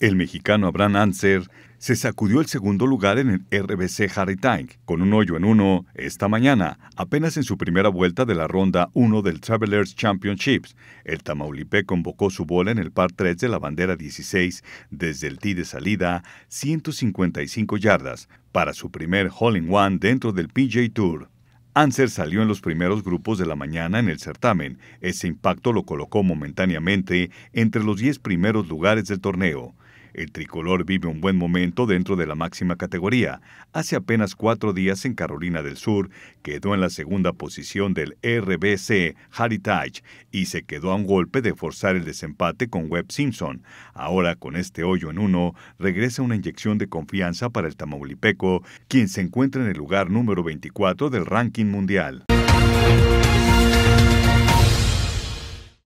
El mexicano Abraham Anser se sacudió el segundo lugar en el RBC Harry Tank, con un hoyo en uno esta mañana, apenas en su primera vuelta de la ronda 1 del Travelers Championships. El tamaulipé convocó su bola en el par 3 de la bandera 16 desde el tee de salida, 155 yardas, para su primer hole-in-one dentro del PJ Tour. Anser salió en los primeros grupos de la mañana en el certamen. Ese impacto lo colocó momentáneamente entre los 10 primeros lugares del torneo. El tricolor vive un buen momento dentro de la máxima categoría. Hace apenas cuatro días en Carolina del Sur quedó en la segunda posición del RBC Heritage y se quedó a un golpe de forzar el desempate con Webb Simpson. Ahora con este hoyo en uno regresa una inyección de confianza para el Tamaulipeco, quien se encuentra en el lugar número 24 del ranking mundial.